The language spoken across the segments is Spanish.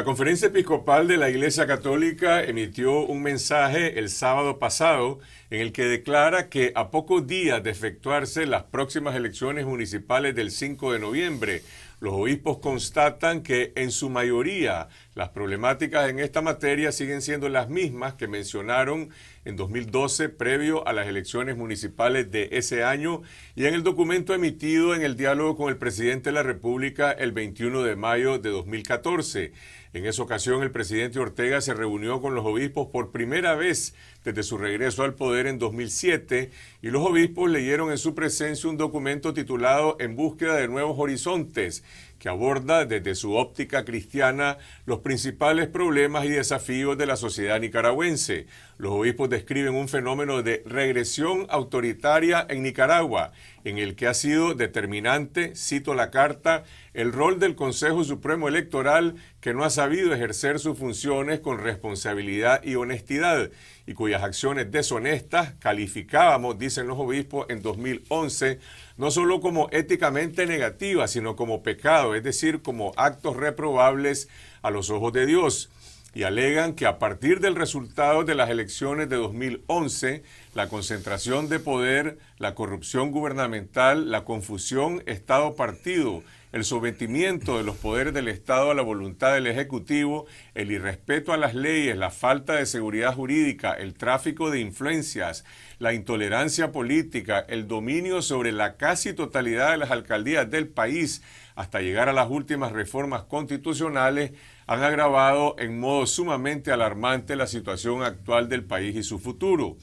La Conferencia Episcopal de la Iglesia Católica emitió un mensaje el sábado pasado en el que declara que a pocos días de efectuarse las próximas elecciones municipales del 5 de noviembre, los obispos constatan que en su mayoría las problemáticas en esta materia siguen siendo las mismas que mencionaron en 2012 previo a las elecciones municipales de ese año y en el documento emitido en el diálogo con el presidente de la República el 21 de mayo de 2014. En esa ocasión, el presidente Ortega se reunió con los obispos por primera vez desde su regreso al poder en 2007 y los obispos leyeron en su presencia un documento titulado En búsqueda de nuevos horizontes, que aborda desde su óptica cristiana los principales problemas y desafíos de la sociedad nicaragüense. Los obispos describen un fenómeno de regresión autoritaria en Nicaragua, en el que ha sido determinante, cito la carta, el rol del Consejo Supremo Electoral que no ha sabido ejercer sus funciones con responsabilidad y honestidad y cuyas acciones deshonestas calificábamos, dicen los obispos, en 2011, no solo como éticamente negativas, sino como pecado, es decir, como actos reprobables a los ojos de Dios. Y alegan que a partir del resultado de las elecciones de 2011, la concentración de poder, la corrupción gubernamental, la confusión Estado-partido, el sometimiento de los poderes del Estado a la voluntad del Ejecutivo, el irrespeto a las leyes, la falta de seguridad jurídica, el tráfico de influencias, la intolerancia política, el dominio sobre la casi totalidad de las alcaldías del país, hasta llegar a las últimas reformas constitucionales, han agravado en modo sumamente alarmante la situación actual del país y su futuro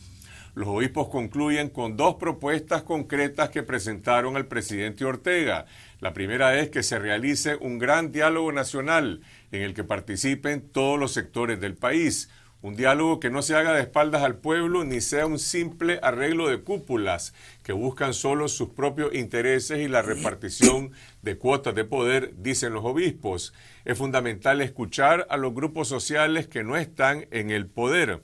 los obispos concluyen con dos propuestas concretas que presentaron al presidente Ortega. La primera es que se realice un gran diálogo nacional en el que participen todos los sectores del país. Un diálogo que no se haga de espaldas al pueblo ni sea un simple arreglo de cúpulas que buscan solo sus propios intereses y la repartición de cuotas de poder, dicen los obispos. Es fundamental escuchar a los grupos sociales que no están en el poder.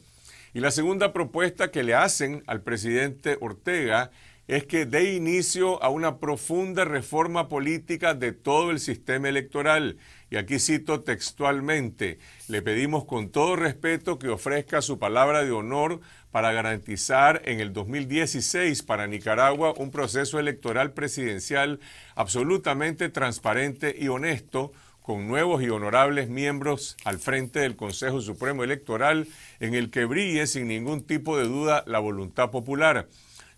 Y la segunda propuesta que le hacen al presidente Ortega es que dé inicio a una profunda reforma política de todo el sistema electoral. Y aquí cito textualmente, le pedimos con todo respeto que ofrezca su palabra de honor para garantizar en el 2016 para Nicaragua un proceso electoral presidencial absolutamente transparente y honesto con nuevos y honorables miembros al frente del Consejo Supremo Electoral en el que brille sin ningún tipo de duda la voluntad popular,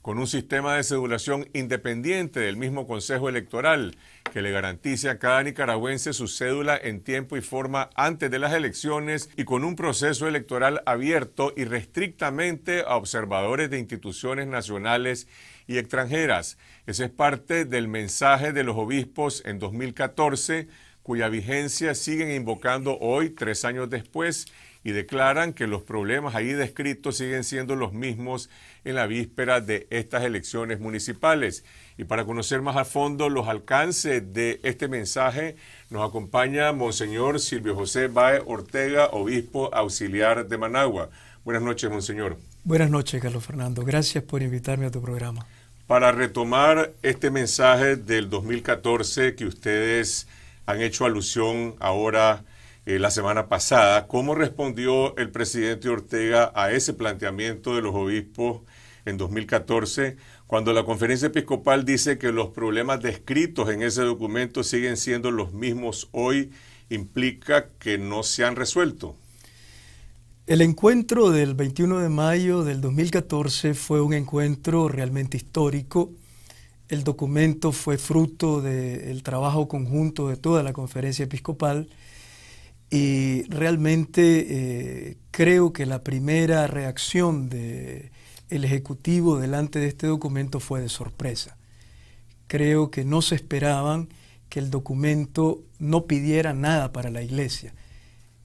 con un sistema de sedulación independiente del mismo Consejo Electoral que le garantice a cada nicaragüense su cédula en tiempo y forma antes de las elecciones y con un proceso electoral abierto y restrictamente a observadores de instituciones nacionales y extranjeras. Ese es parte del mensaje de los obispos en 2014 cuya vigencia siguen invocando hoy, tres años después, y declaran que los problemas ahí descritos siguen siendo los mismos en la víspera de estas elecciones municipales. Y para conocer más a fondo los alcances de este mensaje, nos acompaña Monseñor Silvio José Baez Ortega, obispo auxiliar de Managua. Buenas noches, Monseñor. Buenas noches, Carlos Fernando. Gracias por invitarme a tu programa. Para retomar este mensaje del 2014 que ustedes han hecho alusión ahora eh, la semana pasada. ¿Cómo respondió el presidente Ortega a ese planteamiento de los obispos en 2014? cuando la conferencia episcopal dice que los problemas descritos en ese documento siguen siendo los mismos hoy, implica que no se han resuelto. El encuentro del 21 de mayo del 2014 fue un encuentro realmente histórico el documento fue fruto del trabajo conjunto de toda la conferencia episcopal y realmente eh, creo que la primera reacción del Ejecutivo delante de este documento fue de sorpresa. Creo que no se esperaban que el documento no pidiera nada para la iglesia.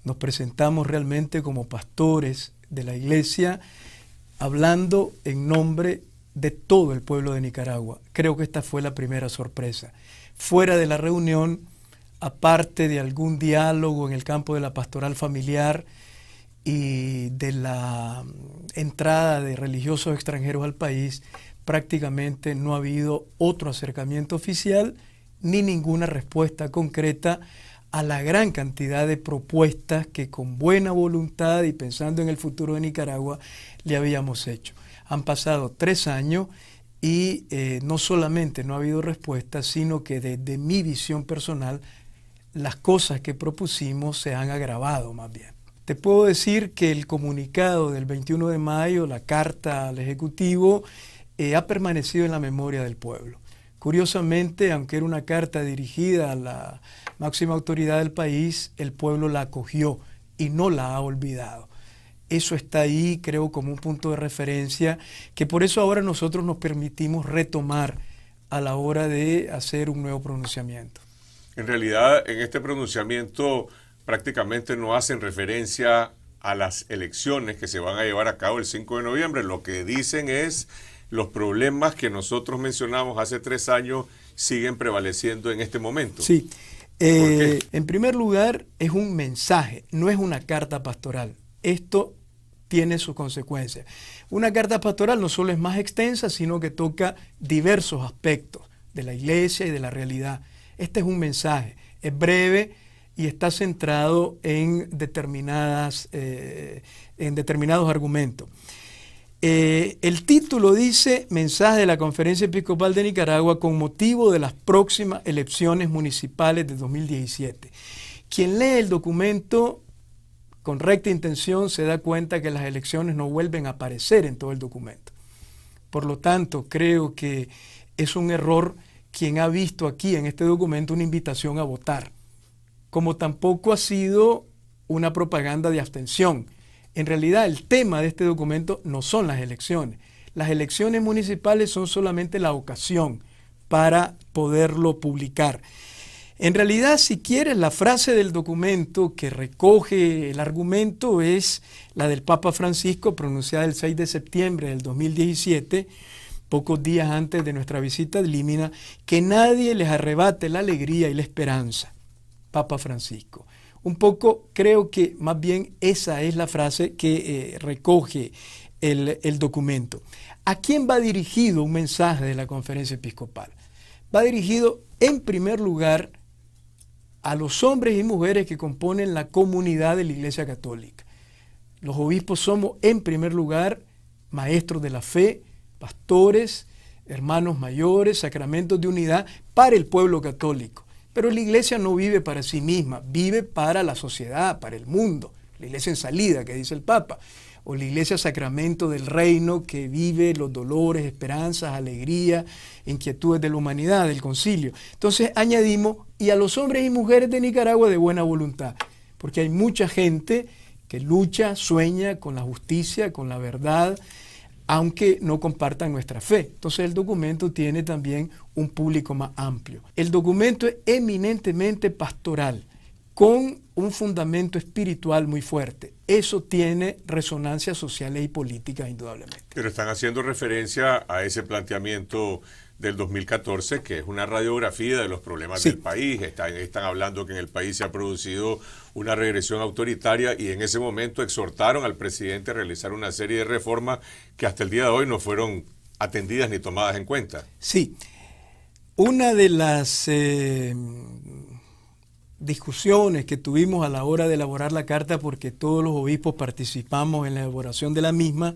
Nos presentamos realmente como pastores de la iglesia hablando en nombre de todo el pueblo de Nicaragua. Creo que esta fue la primera sorpresa. Fuera de la reunión, aparte de algún diálogo en el campo de la pastoral familiar y de la mm, entrada de religiosos extranjeros al país, prácticamente no ha habido otro acercamiento oficial ni ninguna respuesta concreta a la gran cantidad de propuestas que con buena voluntad y pensando en el futuro de Nicaragua le habíamos hecho. Han pasado tres años y eh, no solamente no ha habido respuesta, sino que desde mi visión personal, las cosas que propusimos se han agravado más bien. Te puedo decir que el comunicado del 21 de mayo, la carta al Ejecutivo, eh, ha permanecido en la memoria del pueblo. Curiosamente, aunque era una carta dirigida a la máxima autoridad del país, el pueblo la acogió y no la ha olvidado eso está ahí, creo, como un punto de referencia, que por eso ahora nosotros nos permitimos retomar a la hora de hacer un nuevo pronunciamiento. En realidad, en este pronunciamiento prácticamente no hacen referencia a las elecciones que se van a llevar a cabo el 5 de noviembre. Lo que dicen es los problemas que nosotros mencionamos hace tres años siguen prevaleciendo en este momento. Sí. Eh, en primer lugar, es un mensaje, no es una carta pastoral. Esto tiene sus consecuencias. Una carta pastoral no solo es más extensa, sino que toca diversos aspectos de la iglesia y de la realidad. Este es un mensaje, es breve y está centrado en, determinadas, eh, en determinados argumentos. Eh, el título dice Mensaje de la Conferencia Episcopal de Nicaragua con motivo de las próximas elecciones municipales de 2017. Quien lee el documento con recta intención se da cuenta que las elecciones no vuelven a aparecer en todo el documento. Por lo tanto, creo que es un error quien ha visto aquí en este documento una invitación a votar, como tampoco ha sido una propaganda de abstención. En realidad, el tema de este documento no son las elecciones. Las elecciones municipales son solamente la ocasión para poderlo publicar. En realidad, si quieres, la frase del documento que recoge el argumento es la del Papa Francisco pronunciada el 6 de septiembre del 2017, pocos días antes de nuestra visita de Límina, que nadie les arrebate la alegría y la esperanza. Papa Francisco. Un poco creo que más bien esa es la frase que eh, recoge el, el documento. ¿A quién va dirigido un mensaje de la conferencia episcopal? Va dirigido en primer lugar a los hombres y mujeres que componen la comunidad de la Iglesia Católica. Los obispos somos, en primer lugar, maestros de la fe, pastores, hermanos mayores, sacramentos de unidad para el pueblo católico. Pero la iglesia no vive para sí misma, vive para la sociedad, para el mundo, la iglesia en salida que dice el Papa o la iglesia sacramento del reino que vive los dolores, esperanzas, alegría, inquietudes de la humanidad, del concilio. Entonces añadimos, y a los hombres y mujeres de Nicaragua de buena voluntad, porque hay mucha gente que lucha, sueña con la justicia, con la verdad, aunque no compartan nuestra fe. Entonces el documento tiene también un público más amplio. El documento es eminentemente pastoral, con un fundamento espiritual muy fuerte. Eso tiene resonancias sociales y políticas, indudablemente. Pero están haciendo referencia a ese planteamiento del 2014, que es una radiografía de los problemas del país. Están, están hablando que en el país se ha producido una regresión autoritaria y en ese momento exhortaron al presidente a realizar una serie de reformas que hasta el día de hoy no fueron atendidas ni tomadas en cuenta. Sí. Una de las... Eh, discusiones que tuvimos a la hora de elaborar la carta, porque todos los obispos participamos en la elaboración de la misma,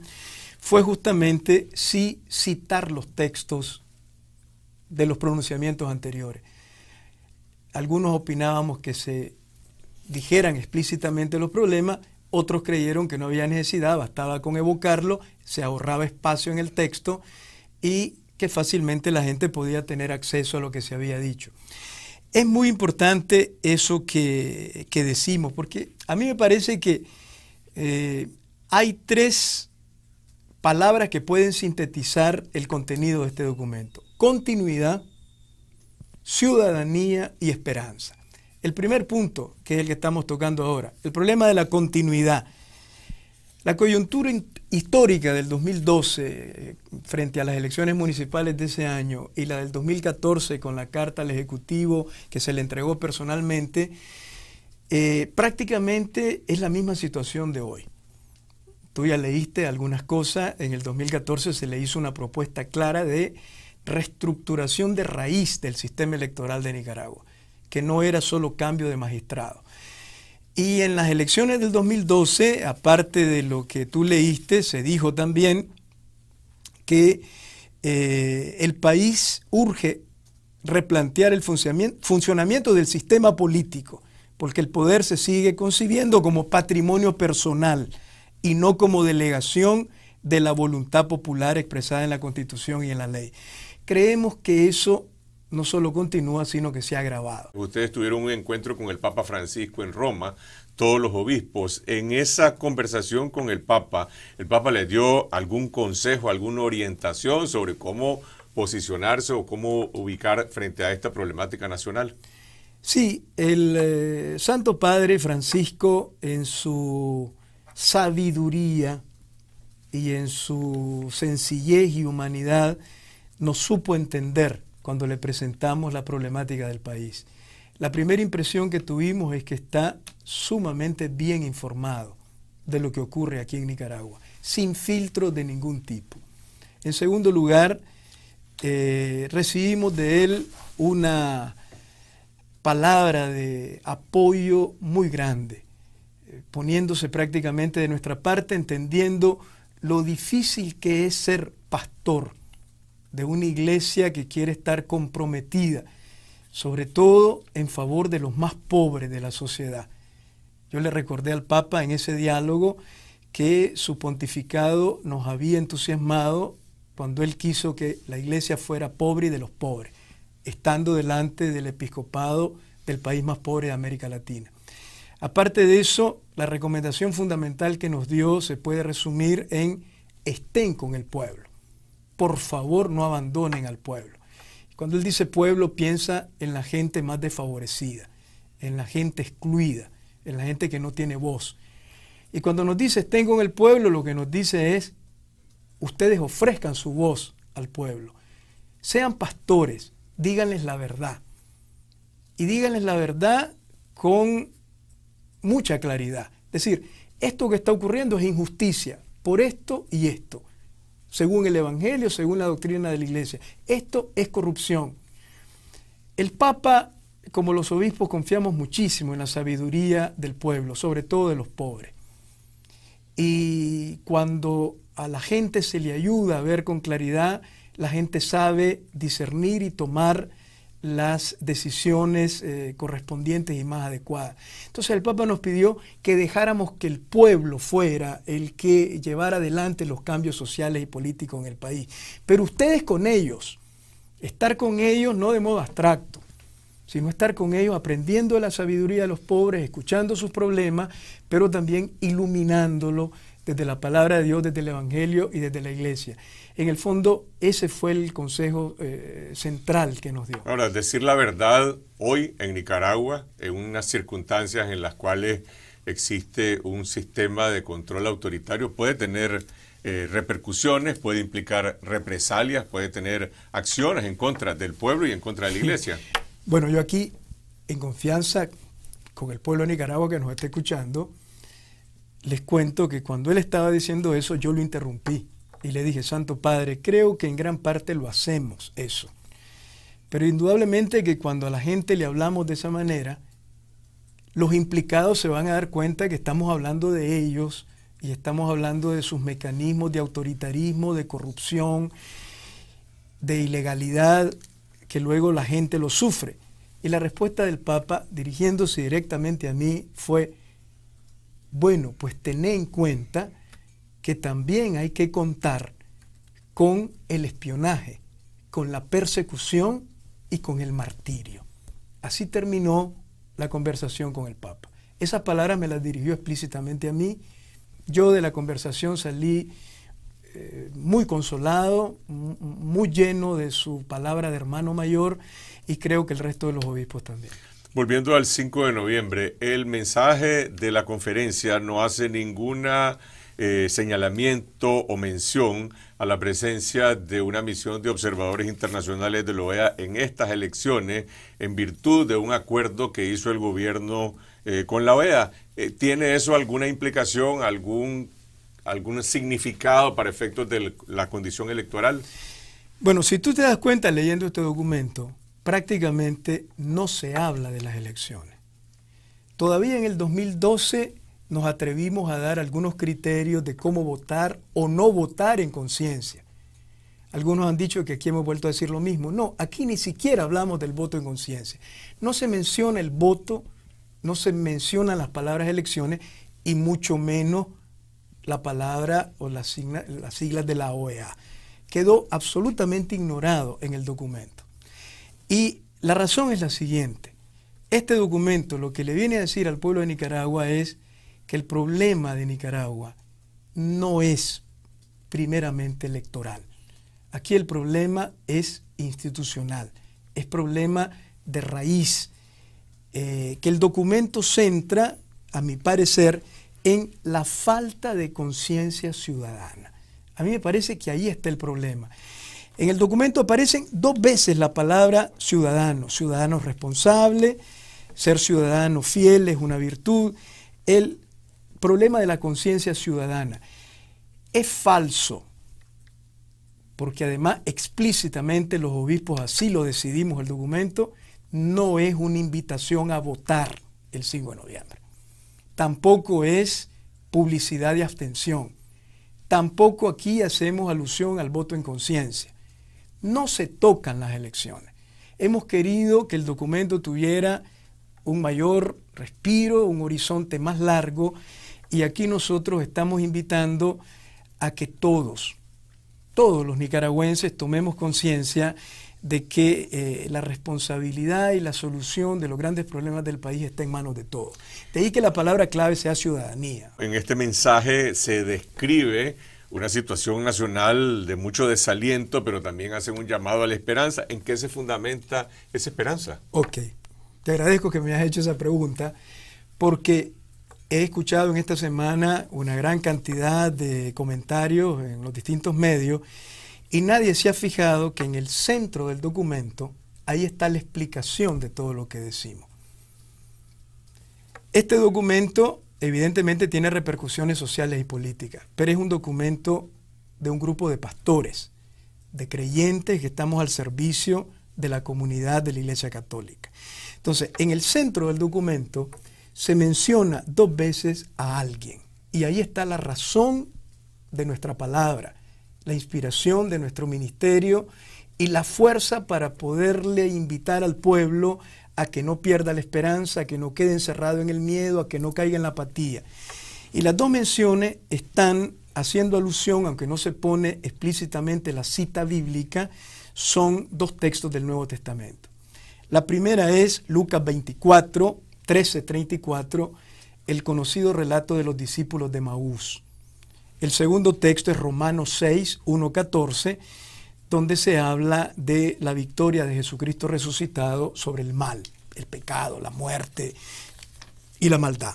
fue justamente si citar los textos de los pronunciamientos anteriores. Algunos opinábamos que se dijeran explícitamente los problemas, otros creyeron que no había necesidad, bastaba con evocarlo, se ahorraba espacio en el texto y que fácilmente la gente podía tener acceso a lo que se había dicho. Es muy importante eso que, decimos, porque a mí me parece que eh, hay tres palabras que pueden sintetizar el contenido de este documento. Continuidad, ciudadanía y esperanza. El primer punto, que es el que estamos tocando ahora, el problema de la continuidad. La coyuntura histórica del 2012 eh, frente a las elecciones municipales de ese año y la del 2014 con la carta al Ejecutivo que se le entregó personalmente, eh, prácticamente es la misma situación de hoy. Tú ya leíste algunas cosas, en el 2014 se le hizo una propuesta clara de reestructuración de raíz del sistema electoral de Nicaragua, que no era solo cambio de magistrado. Y en las elecciones del 2012, aparte de lo que tú leíste, se dijo también que eh, el país urge replantear el funcionamiento del sistema político, porque el poder se sigue concibiendo como patrimonio personal y no como delegación de la voluntad popular expresada en la Constitución y en la ley. Creemos que eso no solo continúa, sino que se ha agravado. Ustedes tuvieron un encuentro con el Papa Francisco en Roma, todos los obispos. En esa conversación con el Papa, ¿el Papa le dio algún consejo, alguna orientación sobre cómo posicionarse o cómo ubicar frente a esta problemática nacional? Sí, el eh, Santo Padre Francisco en su sabiduría y en su sencillez y humanidad nos supo entender cuando le presentamos la problemática del país. La primera impresión que tuvimos es que está sumamente bien informado de lo que ocurre aquí en Nicaragua, sin filtro de ningún tipo. En segundo lugar, eh, recibimos de él una palabra de apoyo muy grande, eh, poniéndose prácticamente de nuestra parte, entendiendo lo difícil que es ser pastor de una iglesia que quiere estar comprometida, sobre todo en favor de los más pobres de la sociedad. Yo le recordé al Papa en ese diálogo que su pontificado nos había entusiasmado cuando él quiso que la iglesia fuera pobre y de los pobres, estando delante del episcopado del país más pobre de América Latina. Aparte de eso, la recomendación fundamental que nos dio se puede resumir en estén con el pueblo por favor no abandonen al pueblo. Cuando él dice pueblo, piensa en la gente más desfavorecida, en la gente excluida, en la gente que no tiene voz. Y cuando nos dice estén con el pueblo, lo que nos dice es, ustedes ofrezcan su voz al pueblo. Sean pastores, díganles la verdad. Y díganles la verdad con mucha claridad. Es decir, esto que está ocurriendo es injusticia, por esto y esto según el Evangelio, según la doctrina de la Iglesia. Esto es corrupción. El Papa, como los obispos, confiamos muchísimo en la sabiduría del pueblo, sobre todo de los pobres. Y cuando a la gente se le ayuda a ver con claridad, la gente sabe discernir y tomar las decisiones eh, correspondientes y más adecuadas. Entonces el Papa nos pidió que dejáramos que el pueblo fuera el que llevara adelante los cambios sociales y políticos en el país. Pero ustedes con ellos, estar con ellos no de modo abstracto, sino estar con ellos aprendiendo la sabiduría de los pobres, escuchando sus problemas, pero también iluminándolo desde la palabra de Dios, desde el Evangelio y desde la iglesia en el fondo ese fue el consejo eh, central que nos dio. Ahora, decir la verdad, hoy en Nicaragua, en unas circunstancias en las cuales existe un sistema de control autoritario, puede tener eh, repercusiones, puede implicar represalias, puede tener acciones en contra del pueblo y en contra de la iglesia. Bueno, yo aquí, en confianza con el pueblo de Nicaragua que nos está escuchando, les cuento que cuando él estaba diciendo eso, yo lo interrumpí. Y le dije, Santo Padre, creo que en gran parte lo hacemos eso. Pero indudablemente que cuando a la gente le hablamos de esa manera, los implicados se van a dar cuenta que estamos hablando de ellos y estamos hablando de sus mecanismos de autoritarismo, de corrupción, de ilegalidad, que luego la gente lo sufre. Y la respuesta del Papa, dirigiéndose directamente a mí, fue, bueno, pues tené en cuenta que también hay que contar con el espionaje, con la persecución y con el martirio. Así terminó la conversación con el Papa. Esas palabras me las dirigió explícitamente a mí. Yo de la conversación salí eh, muy consolado, muy lleno de su palabra de hermano mayor y creo que el resto de los obispos también. Volviendo al 5 de noviembre, el mensaje de la conferencia no hace ninguna eh, señalamiento o mención a la presencia de una misión de observadores internacionales de la e OEA en estas elecciones en virtud de un acuerdo que hizo el gobierno eh, con la OEA. Eh, ¿Tiene eso alguna implicación, algún, algún significado para efectos de la condición electoral? Bueno, si tú te das cuenta leyendo este documento, prácticamente no se habla de las elecciones. Todavía en el 2012 nos atrevimos a dar algunos criterios de cómo votar o no votar en conciencia. Algunos han dicho que aquí hemos vuelto a decir lo mismo. No, aquí ni siquiera hablamos del voto en conciencia. No se menciona el voto, no se mencionan las palabras elecciones y mucho menos la palabra o las siglas de la OEA. Quedó absolutamente ignorado en el documento. Y la razón es la siguiente. Este documento lo que le viene a decir al pueblo de Nicaragua es, que el problema de Nicaragua no es primeramente electoral. Aquí el problema es institucional, es problema de raíz, eh, que el documento centra, a mi parecer, en la falta de conciencia ciudadana. A mí me parece que ahí está el problema. En el documento aparecen dos veces la palabra ciudadano, ciudadano responsable, ser ciudadano fiel es una virtud, el problema de la conciencia ciudadana. Es falso, porque además explícitamente los obispos así lo decidimos el documento, no es una invitación a votar el 5 de noviembre. Tampoco es publicidad de abstención. Tampoco aquí hacemos alusión al voto en conciencia. No se tocan las elecciones. Hemos querido que el documento tuviera un mayor respiro, un horizonte más largo y aquí nosotros estamos invitando a que todos, todos los nicaragüenses tomemos conciencia de que eh, la responsabilidad y la solución de los grandes problemas del país está en manos de todos. De ahí que la palabra clave sea ciudadanía. En este mensaje se describe una situación nacional de mucho desaliento, pero también hacen un llamado a la esperanza. ¿En qué se fundamenta esa esperanza? Ok, te agradezco que me hayas hecho esa pregunta, porque He escuchado en esta semana una gran cantidad de comentarios en los distintos medios y nadie se ha fijado que en el centro del documento ahí está la explicación de todo lo que decimos. Este documento evidentemente tiene repercusiones sociales y políticas, pero es un documento de un grupo de pastores, de creyentes que estamos al servicio de la comunidad de la Iglesia Católica. Entonces, en el centro del documento se menciona dos veces a alguien. Y ahí está la razón de nuestra palabra, la inspiración de nuestro ministerio y la fuerza para poderle invitar al pueblo a que no pierda la esperanza, a que no quede encerrado en el miedo, a que no caiga en la apatía. Y las dos menciones están haciendo alusión, aunque no se pone explícitamente la cita bíblica, son dos textos del Nuevo Testamento. La primera es Lucas 24, 13:34 el conocido relato de los discípulos de Maús. El segundo texto es Romanos 6, 1:14, donde se habla de la victoria de Jesucristo resucitado sobre el mal, el pecado, la muerte y la maldad.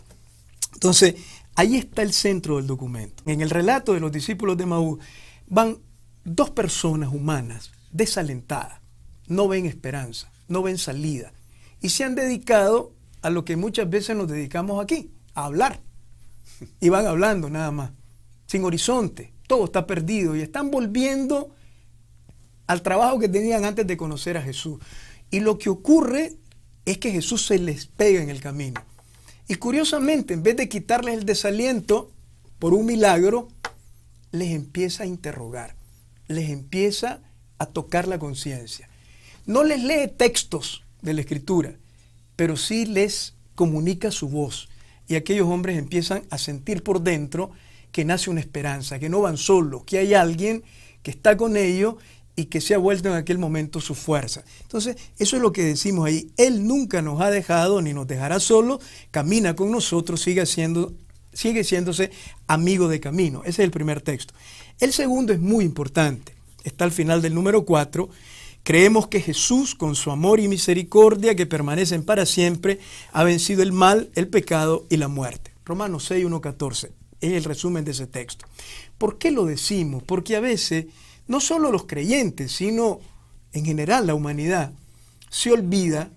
Entonces, ahí está el centro del documento. En el relato de los discípulos de Maús van dos personas humanas desalentadas, no ven esperanza, no ven salida, y se han dedicado a lo que muchas veces nos dedicamos aquí, a hablar. Y van hablando nada más, sin horizonte, todo está perdido y están volviendo al trabajo que tenían antes de conocer a Jesús. Y lo que ocurre es que Jesús se les pega en el camino. Y curiosamente, en vez de quitarles el desaliento por un milagro, les empieza a interrogar, les empieza a tocar la conciencia. No les lee textos de la escritura, pero sí les comunica su voz. Y aquellos hombres empiezan a sentir por dentro que nace una esperanza, que no van solos, que hay alguien que está con ellos y que se ha vuelto en aquel momento su fuerza. Entonces, eso es lo que decimos ahí. Él nunca nos ha dejado ni nos dejará solo, camina con nosotros, sigue, siendo, sigue siéndose amigo de camino. Ese es el primer texto. El segundo es muy importante. Está al final del número 4 Creemos que Jesús, con su amor y misericordia que permanecen para siempre, ha vencido el mal, el pecado y la muerte. Romanos 6, 1, 14 es el resumen de ese texto. ¿Por qué lo decimos? Porque a veces, no solo los creyentes, sino en general la humanidad, se olvida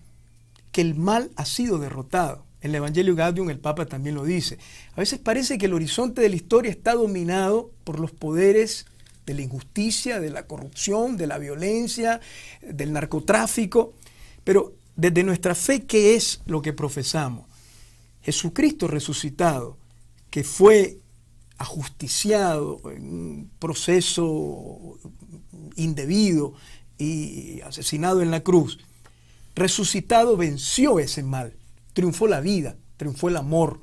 que el mal ha sido derrotado. En el Evangelio Gaudium el Papa también lo dice. A veces parece que el horizonte de la historia está dominado por los poderes de la injusticia, de la corrupción, de la violencia, del narcotráfico. Pero desde nuestra fe, ¿qué es lo que profesamos? Jesucristo resucitado, que fue ajusticiado en un proceso indebido y asesinado en la cruz, resucitado venció ese mal, triunfó la vida, triunfó el amor,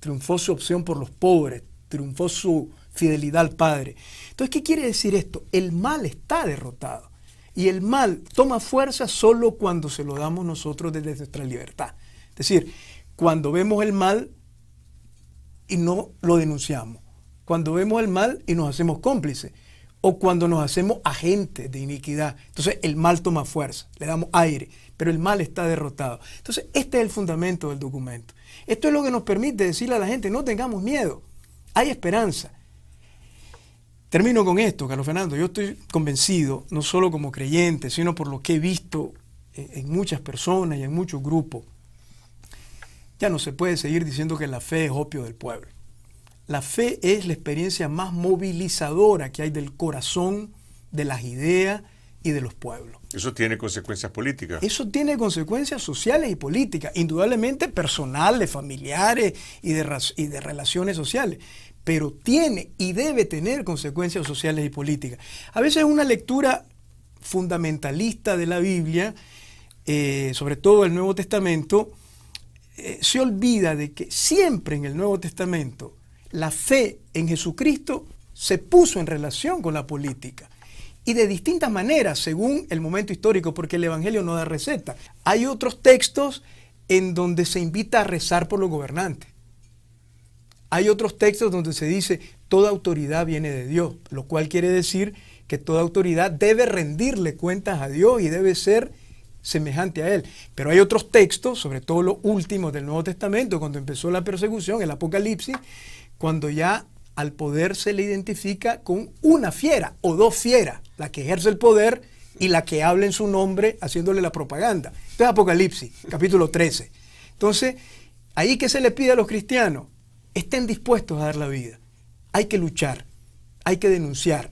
triunfó su opción por los pobres, triunfó su fidelidad al Padre. Entonces, ¿qué quiere decir esto? El mal está derrotado. Y el mal toma fuerza solo cuando se lo damos nosotros desde nuestra libertad. Es decir, cuando vemos el mal y no lo denunciamos. Cuando vemos el mal y nos hacemos cómplices. O cuando nos hacemos agentes de iniquidad. Entonces el mal toma fuerza, le damos aire, pero el mal está derrotado. Entonces este es el fundamento del documento. Esto es lo que nos permite decirle a la gente, no tengamos miedo, hay esperanza. Termino con esto, Carlos Fernando. Yo estoy convencido, no solo como creyente, sino por lo que he visto en muchas personas y en muchos grupos. Ya no se puede seguir diciendo que la fe es opio del pueblo. La fe es la experiencia más movilizadora que hay del corazón, de las ideas y de los pueblos. Eso tiene consecuencias políticas. Eso tiene consecuencias sociales y políticas, indudablemente personales, familiares y de, y de relaciones sociales pero tiene y debe tener consecuencias sociales y políticas. A veces una lectura fundamentalista de la Biblia, eh, sobre todo el Nuevo Testamento, eh, se olvida de que siempre en el Nuevo Testamento la fe en Jesucristo se puso en relación con la política y de distintas maneras según el momento histórico, porque el Evangelio no da receta. Hay otros textos en donde se invita a rezar por los gobernantes. Hay otros textos donde se dice, toda autoridad viene de Dios, lo cual quiere decir que toda autoridad debe rendirle cuentas a Dios y debe ser semejante a Él. Pero hay otros textos, sobre todo los últimos del Nuevo Testamento, cuando empezó la persecución, el Apocalipsis, cuando ya al poder se le identifica con una fiera o dos fieras, la que ejerce el poder y la que habla en su nombre haciéndole la propaganda. es Apocalipsis, capítulo 13. Entonces, ahí que se le pide a los cristianos, estén dispuestos a dar la vida. Hay que luchar, hay que denunciar.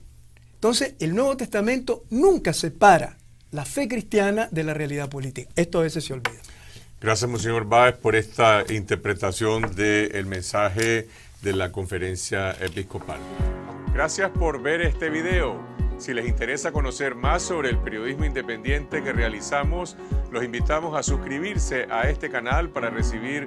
Entonces, el Nuevo Testamento nunca separa la fe cristiana de la realidad política. Esto a veces se olvida. Gracias, señor Báez, por esta interpretación del mensaje de la conferencia episcopal. Gracias por ver este video. Si les interesa conocer más sobre el periodismo independiente que realizamos, los invitamos a suscribirse a este canal para recibir